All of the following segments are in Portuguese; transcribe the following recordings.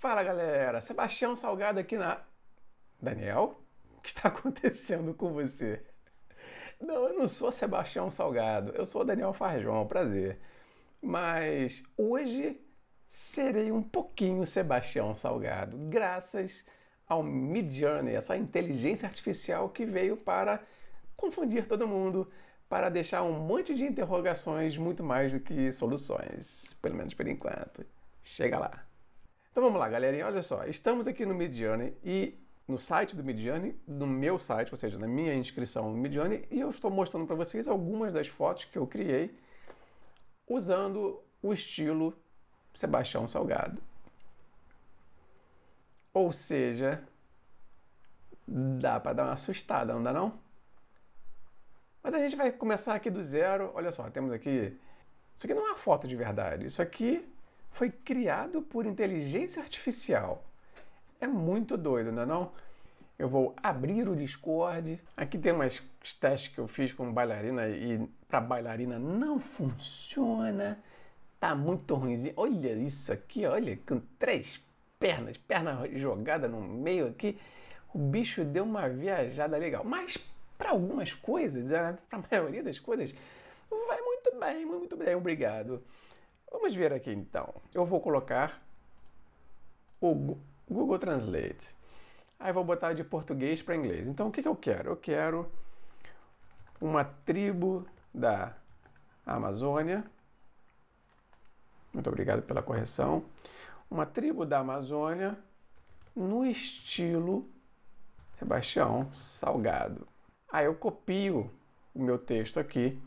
Fala galera, Sebastião Salgado aqui na. Daniel, o que está acontecendo com você? Não, eu não sou Sebastião Salgado, eu sou Daniel Farjão, prazer. Mas hoje serei um pouquinho Sebastião Salgado, graças ao Midjourney, essa inteligência artificial que veio para confundir todo mundo, para deixar um monte de interrogações muito mais do que soluções, pelo menos por enquanto. Chega lá! Então vamos lá, galerinha, olha só. Estamos aqui no Mediane e no site do Mediane, no meu site, ou seja, na minha inscrição no Mediane, e eu estou mostrando para vocês algumas das fotos que eu criei usando o estilo Sebastião Salgado. Ou seja, dá para dar uma assustada, não dá não? Mas a gente vai começar aqui do zero. Olha só, temos aqui. Isso aqui não é uma foto de verdade. Isso aqui foi criado por inteligência artificial. É muito doido, não é não? Eu vou abrir o Discord. Aqui tem umas testes que eu fiz com bailarina e para bailarina não funciona. Tá muito ruimzinho. Olha isso aqui, olha, com três pernas, perna jogada no meio aqui. O bicho deu uma viajada legal. Mas para algumas coisas, né, para a maioria das coisas, vai muito bem, muito bem, obrigado. Vamos ver aqui então. Eu vou colocar o Google Translate. Aí vou botar de português para inglês. Então o que, que eu quero? Eu quero uma tribo da Amazônia. Muito obrigado pela correção. Uma tribo da Amazônia no estilo Sebastião Salgado. Aí eu copio o meu texto aqui,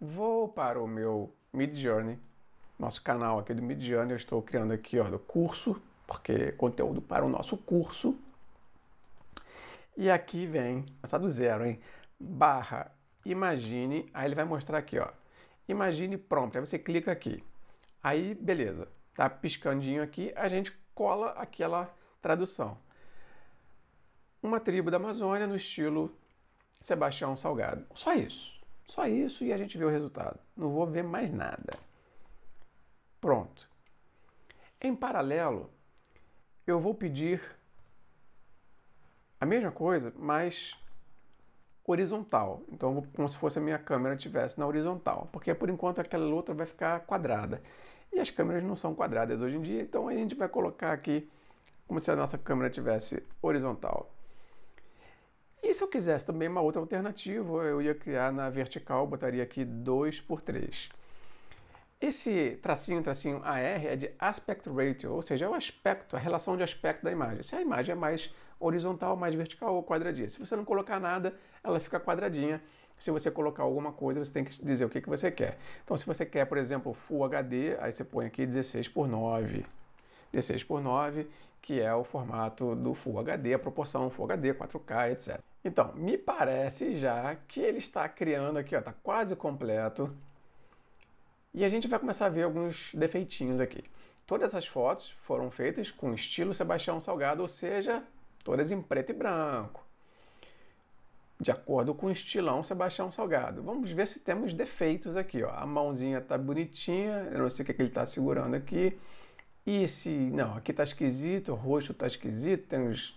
vou para o meu Mid Journey nosso canal aqui do Midiane. Eu estou criando aqui ó, do curso, porque é conteúdo para o nosso curso. E aqui vem, passar do zero, hein? Barra, imagine, aí ele vai mostrar aqui, ó. Imagine prompt, aí você clica aqui. Aí, beleza, tá piscandinho aqui, a gente cola aquela tradução. Uma tribo da Amazônia no estilo Sebastião Salgado. Só isso. Só isso e a gente vê o resultado. Não vou ver mais nada. Pronto. Em paralelo, eu vou pedir a mesma coisa, mas horizontal. Então, vou, como se fosse a minha câmera estivesse na horizontal, porque por enquanto aquela outra vai ficar quadrada. E as câmeras não são quadradas hoje em dia, então a gente vai colocar aqui como se a nossa câmera tivesse horizontal. E se eu quisesse também uma outra alternativa, eu ia criar na vertical, botaria aqui 2 por 3. Esse tracinho, tracinho AR é de aspect ratio, ou seja, é o aspecto, a relação de aspecto da imagem. Se a imagem é mais horizontal, mais vertical ou quadradinha. Se você não colocar nada, ela fica quadradinha. Se você colocar alguma coisa, você tem que dizer o que, que você quer. Então, se você quer, por exemplo, Full HD, aí você põe aqui 16 por 9. 16 por 9, que é o formato do Full HD, a proporção Full HD, 4K, etc. Então, me parece já que ele está criando aqui, está quase completo e a gente vai começar a ver alguns defeitinhos aqui. Todas as fotos foram feitas com estilo Sebastião Salgado, ou seja, todas em preto e branco. De acordo com o estilão Sebastião Salgado. Vamos ver se temos defeitos aqui. Ó. A mãozinha tá bonitinha, eu não sei o que, é que ele está segurando aqui. E se. Não, aqui tá esquisito, o rosto tá esquisito, tem uns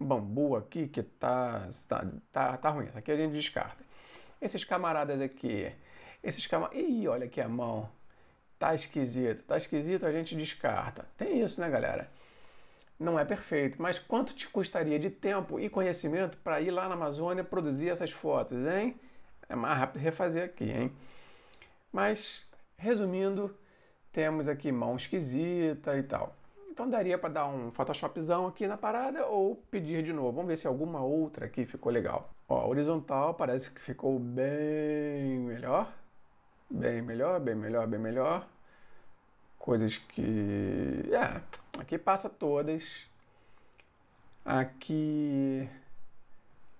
bambu aqui que tá, tá, tá, tá ruim. isso aqui a gente descarta. Esses camaradas aqui esses camas. Ih, olha aqui a mão. Tá esquisito. Tá esquisito, a gente descarta. Tem isso, né, galera? Não é perfeito, mas quanto te custaria de tempo e conhecimento para ir lá na Amazônia produzir essas fotos, hein? É mais rápido refazer aqui, hein? Mas, resumindo, temos aqui mão esquisita e tal. Então daria para dar um Photoshopzão aqui na parada ou pedir de novo. Vamos ver se alguma outra aqui ficou legal. Ó, horizontal parece que ficou bem melhor bem melhor, bem melhor, bem melhor. Coisas que. É, aqui passa todas. Aqui.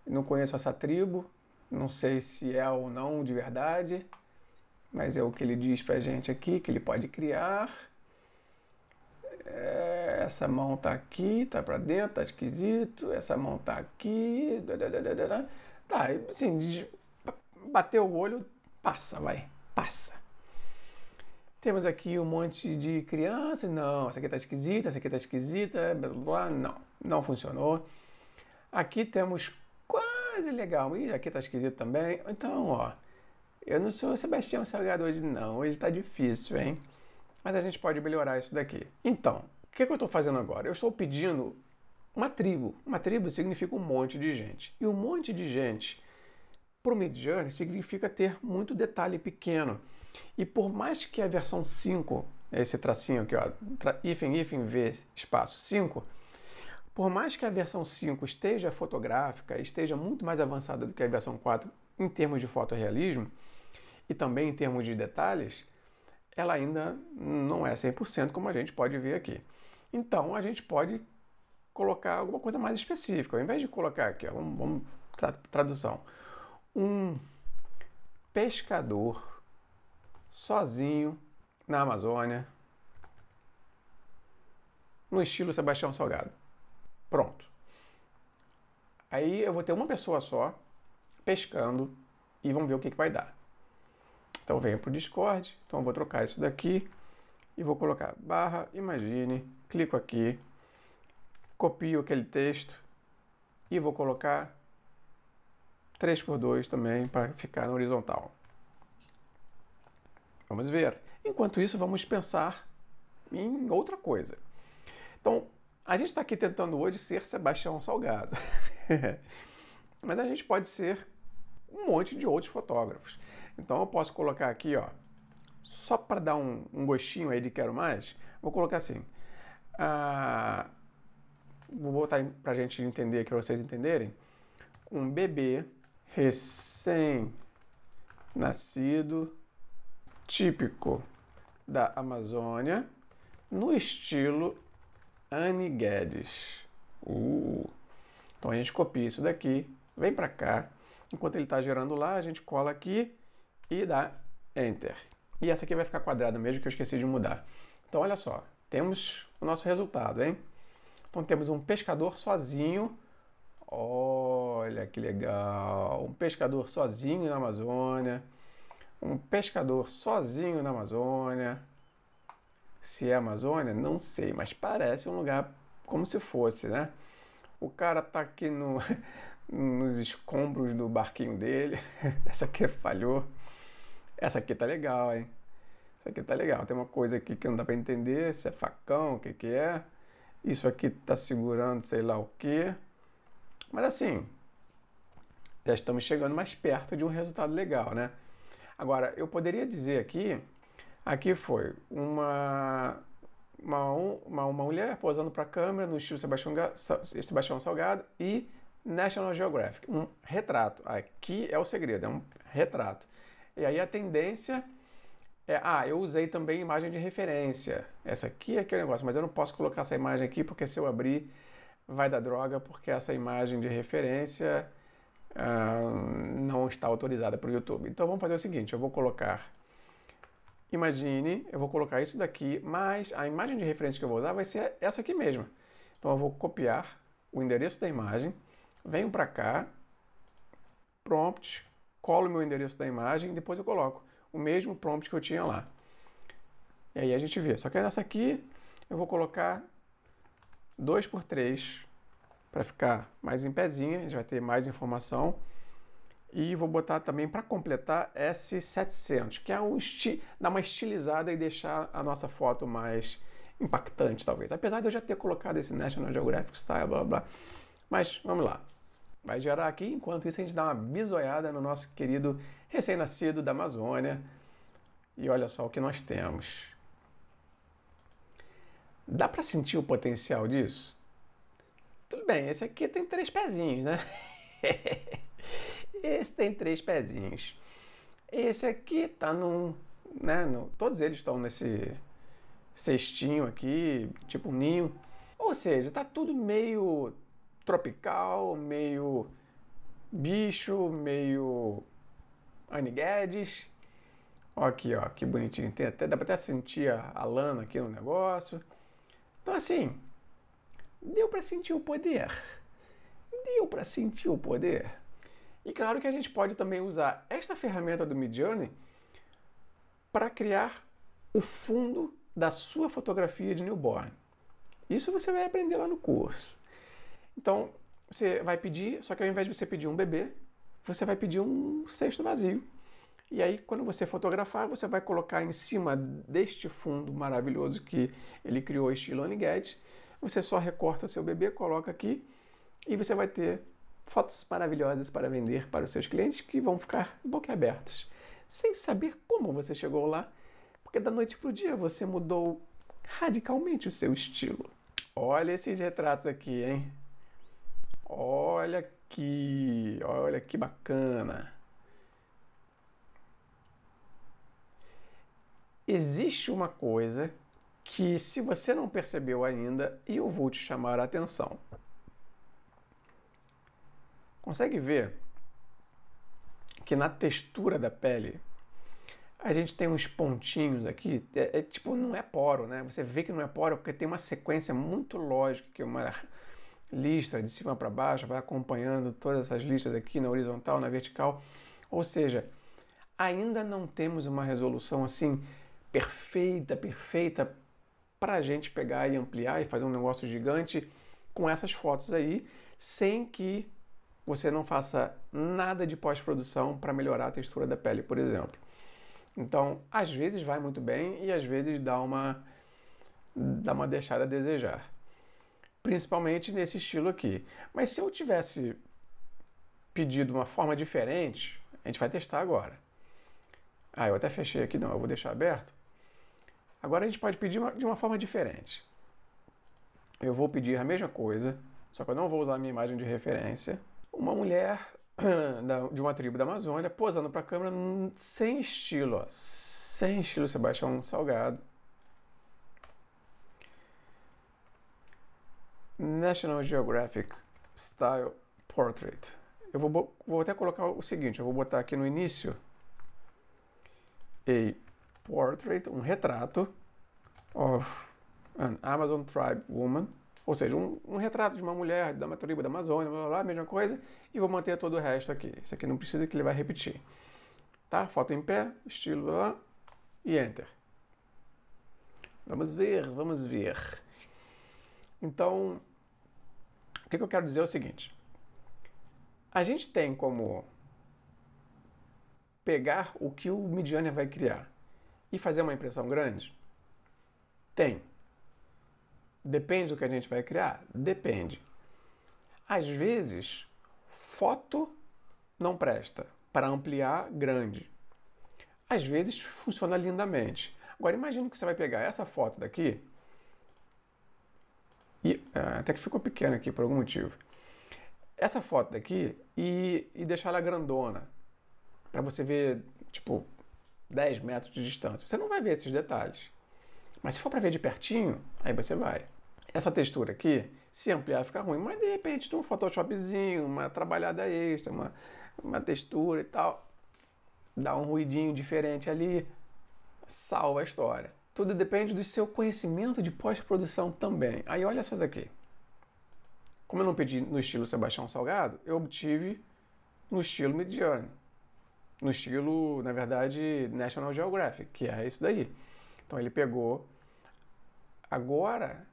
Não conheço essa tribo, não sei se é ou não de verdade, mas é o que ele diz pra gente aqui, que ele pode criar. É, essa mão tá aqui, tá pra dentro, tá esquisito, essa mão tá aqui. Dadadadada. Tá, assim, bateu o olho, passa, vai passa. Temos aqui um monte de crianças. Não, essa aqui está esquisita, essa aqui está esquisita, blá, blá, não, não funcionou. Aqui temos quase legal. e aqui está esquisito também. Então, ó, eu não sou Sebastião Salgado hoje, não. Hoje está difícil, hein? Mas a gente pode melhorar isso daqui. Então, o que, que eu estou fazendo agora? Eu estou pedindo uma tribo. Uma tribo significa um monte de gente. E um monte de gente para o Midjourney significa ter muito detalhe pequeno. E por mais que a versão 5, esse tracinho aqui, ó, tra hífen, hífen, V, espaço 5, por mais que a versão 5 esteja fotográfica, esteja muito mais avançada do que a versão 4 em termos de fotorrealismo e também em termos de detalhes, ela ainda não é 100% como a gente pode ver aqui. Então a gente pode colocar alguma coisa mais específica. Ao invés de colocar aqui, ó, vamos, vamos tra tradução um pescador sozinho na Amazônia, no estilo Sebastião Salgado. Pronto. Aí eu vou ter uma pessoa só pescando e vamos ver o que, que vai dar. Então venho para o Discord, então eu vou trocar isso daqui e vou colocar barra, imagine, clico aqui, copio aquele texto e vou colocar 3 por 2 também para ficar na horizontal. Vamos ver. Enquanto isso, vamos pensar em outra coisa. Então, a gente está aqui tentando hoje ser Sebastião Salgado. Mas a gente pode ser um monte de outros fotógrafos. Então eu posso colocar aqui, ó, só para dar um, um, gostinho aí de quero mais, vou colocar assim. Ah, vou botar para a gente entender, aqui para vocês entenderem. Um bebê recém-nascido típico da Amazônia no estilo Anne Guedes. Uh. Então a gente copia isso daqui, vem para cá. Enquanto ele está gerando lá, a gente cola aqui e dá Enter. E essa aqui vai ficar quadrada mesmo, que eu esqueci de mudar. Então olha só, temos o nosso resultado, hein? Então temos um pescador sozinho Olha que legal! Um pescador sozinho na Amazônia. Um pescador sozinho na Amazônia. Se é Amazônia, não sei, mas parece um lugar como se fosse, né? O cara tá aqui no, nos escombros do barquinho dele. Essa aqui falhou. Essa aqui tá legal, hein? Essa aqui tá legal. Tem uma coisa aqui que não dá para entender se é facão, o que que é. Isso aqui tá segurando sei lá o que. Mas assim, já estamos chegando mais perto de um resultado legal, né? Agora, eu poderia dizer aqui, aqui foi uma uma, uma, uma mulher posando para a câmera no estilo Sebastião, Sebastião Salgado e National Geographic, um retrato. Aqui é o segredo, é um retrato. E aí a tendência é, ah, eu usei também imagem de referência. Essa aqui é que é o negócio, mas eu não posso colocar essa imagem aqui porque se eu abrir vai dar droga porque essa imagem de referência uh, não está autorizada para o YouTube. Então vamos fazer o seguinte, eu vou colocar, imagine, eu vou colocar isso daqui, mas a imagem de referência que eu vou usar vai ser essa aqui mesmo. Então eu vou copiar o endereço da imagem, venho para cá, prompt, colo o meu endereço da imagem e depois eu coloco o mesmo prompt que eu tinha lá. E aí a gente vê. Só que nessa aqui eu vou colocar 2 por 3 para ficar mais em pezinha, a gente vai ter mais informação. E vou botar também para completar S700, que é um esti dar uma estilizada e deixar a nossa foto mais impactante, talvez. Apesar de eu já ter colocado esse National Geographic Style, blá blá. Mas vamos lá. Vai gerar aqui, enquanto isso a gente dá uma bisoiada no nosso querido recém-nascido da Amazônia. E olha só o que nós temos. Dá para sentir o potencial disso? Tudo bem, esse aqui tem três pezinhos, né? esse tem três pezinhos. Esse aqui tá num. Né, no, todos eles estão nesse cestinho aqui, tipo um ninho. Ou seja, tá tudo meio tropical, meio bicho, meio aniguedes. Ó aqui, ó, que bonitinho. Tem até, dá pra até sentir a, a lana aqui no negócio. Então, assim, deu para sentir o poder. Deu para sentir o poder. E claro que a gente pode também usar esta ferramenta do Midjourney para criar o fundo da sua fotografia de newborn. Isso você vai aprender lá no curso. Então, você vai pedir, só que ao invés de você pedir um bebê, você vai pedir um cesto vazio. E aí, quando você fotografar, você vai colocar em cima deste fundo maravilhoso que ele criou, estilo Guedes. Você só recorta o seu bebê, coloca aqui e você vai ter fotos maravilhosas para vender para os seus clientes que vão ficar boquiabertos, sem saber como você chegou lá, porque da noite para o dia você mudou radicalmente o seu estilo. Olha esses retratos aqui, hein? Olha que olha que bacana. existe uma coisa que, se você não percebeu ainda, eu vou te chamar a atenção. Consegue ver que na textura da pele a gente tem uns pontinhos aqui, é, é, tipo, não é poro, né? Você vê que não é poro porque tem uma sequência muito lógica, que uma lista de cima para baixo, vai acompanhando todas essas listas aqui na horizontal, na vertical. Ou seja, ainda não temos uma resolução assim perfeita, perfeita para a gente pegar e ampliar e fazer um negócio gigante com essas fotos aí, sem que você não faça nada de pós-produção para melhorar a textura da pele, por exemplo. Então, às vezes vai muito bem e às vezes dá uma dá uma deixada a desejar. Principalmente nesse estilo aqui. Mas se eu tivesse pedido uma forma diferente, a gente vai testar agora. Ah, eu até fechei aqui, não, eu vou deixar aberto Agora a gente pode pedir de uma forma diferente. Eu vou pedir a mesma coisa, só que eu não vou usar a minha imagem de referência. Uma mulher de uma tribo da Amazônia posando para a câmera sem estilo, ó. sem estilo Sebastião Salgado. National Geographic Style Portrait. Eu vou, vou até colocar o seguinte, eu vou botar aqui no início. Ei, portrait, um retrato of an Amazon tribe woman, ou seja, um, um retrato de uma mulher da uma tribo da Amazônia, blá, blá, blá, mesma coisa, e vou manter todo o resto aqui. Isso aqui não precisa que ele vai repetir. Tá? Foto em pé, estilo, blá, blá, e enter. Vamos ver, vamos ver. Então, o que eu quero dizer é o seguinte. A gente tem como pegar o que o Midjourney vai criar e fazer uma impressão grande? Tem. Depende do que a gente vai criar? Depende. Às vezes, foto não presta para ampliar grande. Às vezes funciona lindamente. Agora imagine que você vai pegar essa foto daqui e ah, até que ficou pequena aqui por algum motivo. Essa foto daqui e, e deixar ela grandona para você ver tipo 10 metros de distância. Você não vai ver esses detalhes. Mas se for para ver de pertinho, aí você vai. Essa textura aqui, se ampliar, fica ruim. Mas de repente, um Photoshopzinho, uma trabalhada extra, uma, uma textura e tal, dá um ruidinho diferente ali, salva a história. Tudo depende do seu conhecimento de pós-produção também. Aí olha essa daqui. Como eu não pedi no estilo Sebastião Salgado, eu obtive no estilo Midiane no estilo, na verdade, National Geographic, que é isso daí. Então ele pegou. Agora,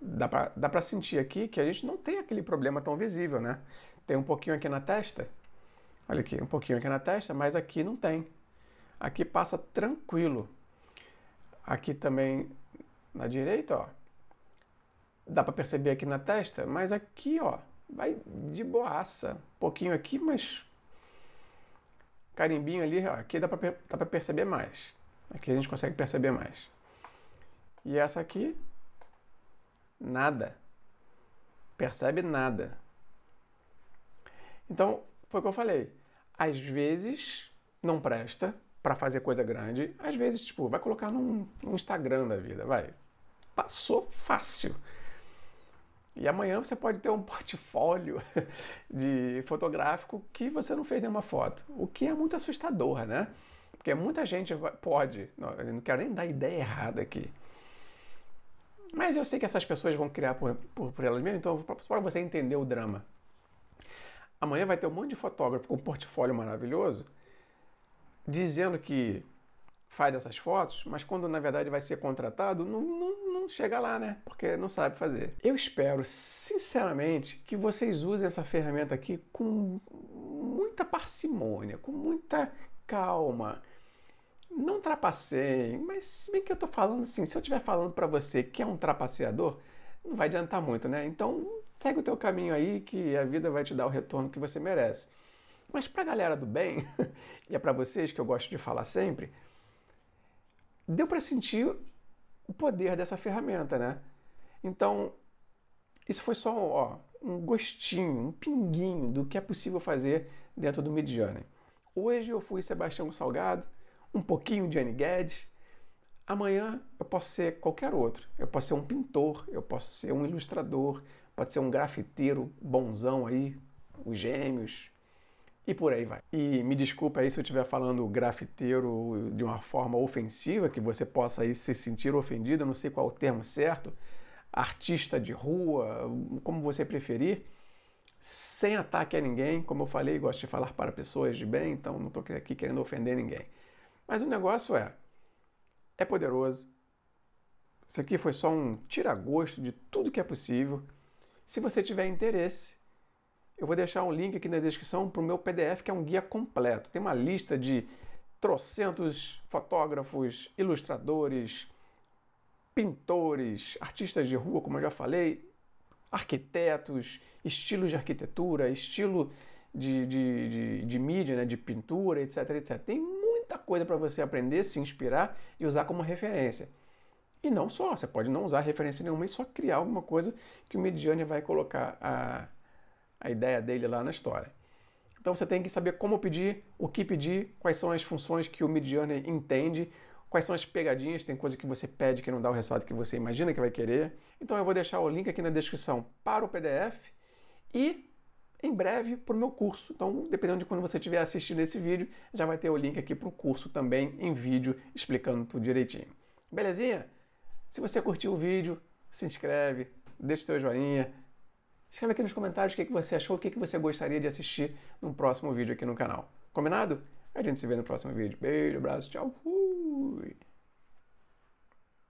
dá pra, dá pra sentir aqui que a gente não tem aquele problema tão visível, né? Tem um pouquinho aqui na testa, olha aqui, um pouquinho aqui na testa, mas aqui não tem. Aqui passa tranquilo. Aqui também na direita, ó. Dá pra perceber aqui na testa, mas aqui, ó, vai de boaça. Um pouquinho aqui, mas carimbinho ali, ó, aqui dá para pra perceber mais. Aqui a gente consegue perceber mais. E essa aqui, nada. Percebe nada. Então, foi o que eu falei. Às vezes não presta para fazer coisa grande. Às vezes, tipo, vai colocar no num Instagram da vida, vai. Passou fácil. E amanhã você pode ter um portfólio de fotográfico que você não fez nenhuma foto, o que é muito assustador, né? Porque muita gente pode, não, eu não quero nem dar ideia errada aqui. Mas eu sei que essas pessoas vão criar por, por, por elas mesmas, então só para você entender o drama. Amanhã vai ter um monte de fotógrafo com um portfólio maravilhoso dizendo que faz essas fotos, mas quando na verdade vai ser contratado, não, não chega lá, né? Porque não sabe fazer. Eu espero, sinceramente, que vocês usem essa ferramenta aqui com muita parcimônia, com muita calma. Não trapaceiem, mas se bem que eu estou falando assim, se eu estiver falando para você que é um trapaceador, não vai adiantar muito, né? Então segue o teu caminho aí que a vida vai te dar o retorno que você merece. Mas para a galera do bem, e é para vocês que eu gosto de falar sempre, deu para sentir o poder dessa ferramenta, né? Então, isso foi só ó, um gostinho, um pinguinho do que é possível fazer dentro do mid journey. Hoje eu fui Sebastião Salgado, um pouquinho de Annie Guedes. Amanhã eu posso ser qualquer outro. Eu posso ser um pintor, eu posso ser um ilustrador, pode ser um grafiteiro bonzão aí, os gêmeos, e por aí vai. E me desculpa aí se eu estiver falando grafiteiro de uma forma ofensiva, que você possa aí se sentir ofendido, não sei qual o termo certo, artista de rua, como você preferir, sem ataque a ninguém, como eu falei, gosto de falar para pessoas de bem, então não estou aqui querendo ofender ninguém. Mas o negócio é, é poderoso. Isso aqui foi só um tira-gosto de tudo que é possível. Se você tiver interesse, eu vou deixar um link aqui na descrição para o meu PDF, que é um guia completo. Tem uma lista de trocentos fotógrafos, ilustradores, pintores, artistas de rua, como eu já falei, arquitetos, estilos de arquitetura, estilo de, de, de, de mídia, né, de pintura, etc, etc. Tem muita coisa para você aprender, se inspirar e usar como referência. E não só, você pode não usar referência nenhuma e só criar alguma coisa que o Mediane vai colocar a a ideia dele lá na história. Então você tem que saber como pedir, o que pedir, quais são as funções que o mid journey entende, quais são as pegadinhas, tem coisa que você pede que não dá o resultado que você imagina que vai querer. Então eu vou deixar o link aqui na descrição para o PDF e em breve para o meu curso. Então, dependendo de quando você estiver assistindo esse vídeo, já vai ter o link aqui para o curso também em vídeo explicando tudo direitinho. Belezinha? Se você curtiu o vídeo, se inscreve, deixa o seu joinha Escreve aqui nos comentários o que, você achou, o que, que você gostaria de assistir num próximo vídeo aqui no canal. Combinado? A gente se vê no próximo vídeo. Beijo, abraço, tchau, fui!